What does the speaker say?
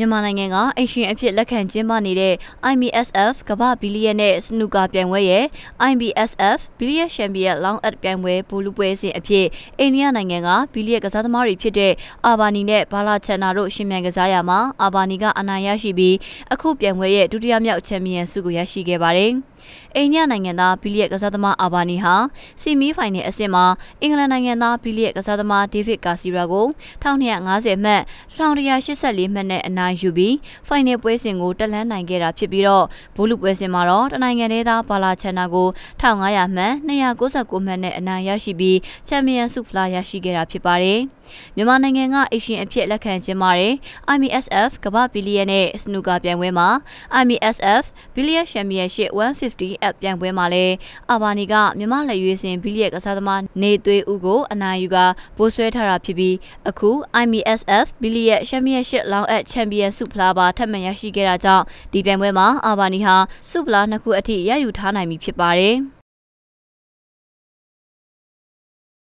မြန်မာနိုင်ငံကအိမ်ရှင်အဖြစ်လက်ခံကျင်းပနေတဲ့ IMSF ကမ္ဘာဘီလီယံနဲ့စနူကာပြိုင်ပွဲရဲ့ IMSF ဘီလီယံချန်ပီယံလောင်းအပ်ပြိုင်ပွဲဘူလူပွဲစဉ်အဖြစ်အိန္ဒိယနိုင်ငံကဘီလီယံကစားသမားတွေဖြစ်တဲ့အာဘာနီနဲ့ဘာလာချန်နာတို့ရှင်မြန်ကစားရမှာအာဘာနီကအနိုင်ရရှိပြီးအခုပြိုင်ပွဲရဲ့ဒုတိယမြောက်ချန်ပီယံဆုကိုရရှိခဲ့ပါတယ်။အိန္ဒိယနိုင်ငံသားဘီလီယက်ကစားသမားအာဘာနီဟာဆီမီဖိုင်နယ်အဆင့်မှာအင်္ဂလန်နိုင်ငံသားဘီလီယက်ကစားသမားဒေးဗစ်ကာစီရာကို1250မှတ်1184မှတ်နဲ့အနိုင်ယူပြီးဖိုင်နယ်ပွဲစဉ်ကိုတက်လှမ်းနိုင်ခဲ့တာဖြစ်ပြီးတော့ဘိုးလူပွဲစဉ်မှာတော့တနိုင်ငံတည်းသားဘာလာချန်နာကို1500မှတ်299မှတ်နဲ့အနိုင်ရရှိပြီးချန်ပီယံဆုဖလားရရှိခဲ့တာဖြစ်ပါတယ်။မြန်မာနိုင်ငံကအိရှင်အဖြစ်လက်ခံကျင်းပတဲ့ IMSF ကမ္ဘာပီလီယံနဲ့စနူကာပြိုင်ပွဲမှာ IMSF ဘီလီယံချန်ပီယံရှစ်150 F ပြိုင်ပွဲမှာလည်းအာဘာနီကမြန်မာလက်ရွေးစင်ဘီလီယံကစားသမားနေသွေးဦးကိုအနိုင်ယူကဗိုလ်ဆွဲထားတာဖြစ်ပြီး အခု IMSF ဘီလီယံချန်ပီယံရှစ်လောင်းအပ်ချန်ပီယံဆုဖလားပါထပ်မံရရှိခဲ့တာကြောင့်ဒီပြိုင်ပွဲမှာအာဘာနီဟာဆုဖလားနှစ်ခုအထိရယူထားနိုင်ပြီဖြစ်ပါတယ်။